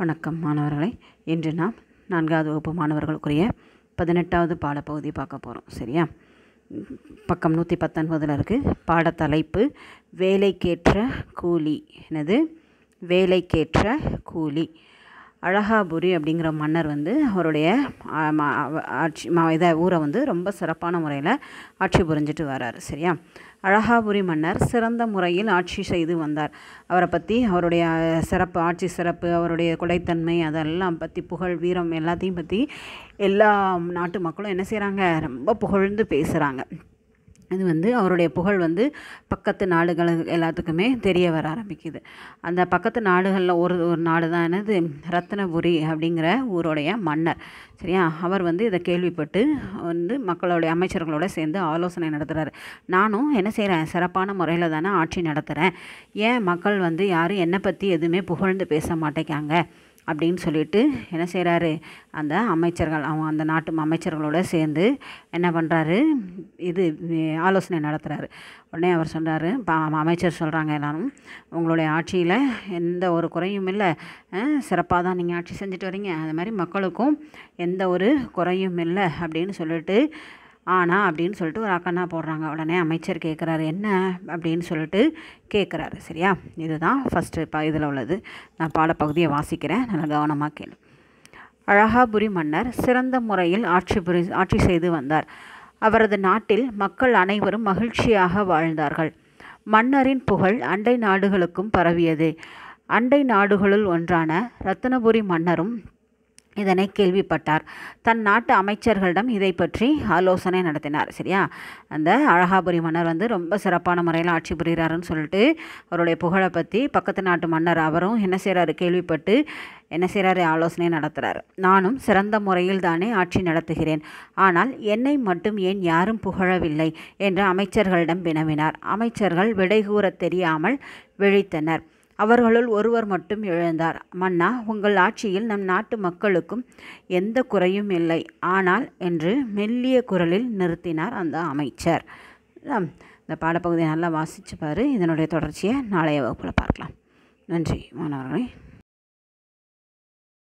வணக்கம் மாணவர்களே இன்று நாம் நான்காவது வகுப்பு மாணவர்களுக்குரிய பதினெட்டாவது பாடப்பகுதி பார்க்க போகிறோம் சரியா பக்கம் நூற்றி பத்தொன்பதில் இருக்குது பாடத்தலைப்பு வேலைக்கேற்ற கூலி எனது வேலைக்கேற்ற கூலி அழகாபுரி அப்படிங்கிற மன்னர் வந்து அவருடைய ஆட்சி இதை ஊரை வந்து ரொம்ப சிறப்பான முறையில் ஆட்சி புரிஞ்சிட்டு வரார் சரியா அழகாபுரி மன்னர் சிறந்த முறையில் ஆட்சி செய்து வந்தார் அவரை பற்றி அவருடைய சிறப்பு ஆட்சி சிறப்பு அவருடைய கொலைத்தன்மை அதெல்லாம் பற்றி புகழ் வீரம் எல்லாத்தையும் பற்றி எல்லா நாட்டு மக்களும் என்ன செய்கிறாங்க ரொம்ப புகழ்ந்து பேசுகிறாங்க இது வந்து அவருடைய புகழ் வந்து பக்கத்து நாடுகள் எல்லாத்துக்குமே தெரிய வர ஆரம்பிக்குது அந்த பக்கத்து நாடுகளில் ஒரு ஒரு நாடு தான் என்னது ரத்னபுரி அப்படிங்கிற ஊருடைய மன்னர் சரியா அவர் வந்து இதை கேள்விப்பட்டு வந்து மக்களுடைய அமைச்சர்களோடு சேர்ந்து ஆலோசனை நடத்துகிறாரு நானும் என்ன செய்கிறேன் சிறப்பான முறையில் தானே ஆட்சி நடத்துகிறேன் ஏன் மக்கள் வந்து யாரும் என்னை பற்றி எதுவுமே புகழ்ந்து பேச மாட்டேங்காங்க அப்படின்னு சொல்லிட்டு என்ன செய்கிறாரு அந்த அமைச்சர்கள் அவங்க அந்த நாட்டு அமைச்சர்களோடு சேர்ந்து என்ன பண்ணுறாரு இது ஆலோசனை நடத்துகிறாரு உடனே அவர் சொல்கிறாரு அமைச்சர் சொல்கிறாங்க எல்லாரும் உங்களுடைய ஆட்சியில் எந்த ஒரு குறையும் இல்லை சிறப்பாக தான் நீங்கள் ஆட்சி செஞ்சுட்டு வரீங்க அது மாதிரி மக்களுக்கும் எந்த ஒரு குறையும் இல்லை அப்படின்னு சொல்லிட்டு ஆனால் அப்படின்னு சொல்லிட்டு ஒரு அக்கண்ணா போடுறாங்க உடனே அமைச்சர் கேட்குறாரு என்ன அப்படின்னு சொல்லிட்டு கேட்குறாரு சரியா இதுதான் ஃபஸ்ட்டு ப இதில் உள்ளது நான் பாடப்பகுதியை வாசிக்கிறேன் நல்லா கவனமாக கேளு அழகாபுரி மன்னர் சிறந்த முறையில் ஆட்சி புரி ஆட்சி செய்து வந்தார் அவரது நாட்டில் மக்கள் அனைவரும் மகிழ்ச்சியாக வாழ்ந்தார்கள் மன்னரின் புகழ் அண்டை நாடுகளுக்கும் பரவியது அண்டை நாடுகளுள் ஒன்றான ரத்தனபுரி மன்னரும் இதனை கேள்விப்பட்டார் தன் நாட்டு அமைச்சர்களிடம் இதை பற்றி ஆலோசனை நடத்தினார் சரியா அந்த அழகாபுரி மன்னர் வந்து ரொம்ப சிறப்பான முறையில் ஆட்சி புரிகிறாருன்னு சொல்லிட்டு அவருடைய புகழை பற்றி பக்கத்து நாட்டு மன்னர் அவரும் என்ன செய்கிறாரு கேள்விப்பட்டு என்ன செய்கிறாரு ஆலோசனை நடத்துகிறார் நானும் சிறந்த முறையில் தானே ஆட்சி நடத்துகிறேன் ஆனால் என்னை மட்டும் ஏன் யாரும் புகழவில்லை என்று அமைச்சர்களிடம் வினவினார் அமைச்சர்கள் விடை கூற தெரியாமல் விழித்தனர் அவர்களுள் ஒருவர் மட்டும் எழுந்தார் மன்னா உங்கள் ஆட்சியில் நம் நாட்டு மக்களுக்கும் எந்த குறையும் இல்லை ஆனால் என்று மெல்லிய குரலில் நிறுத்தினார் அந்த அமைச்சர் இந்த பாடப்பகுதியை நல்லா வாசிச்சுப்பார் இதனுடைய தொடர்ச்சியை நாளைய வகுப்பில் பார்க்கலாம் நன்றி மாணவர்களே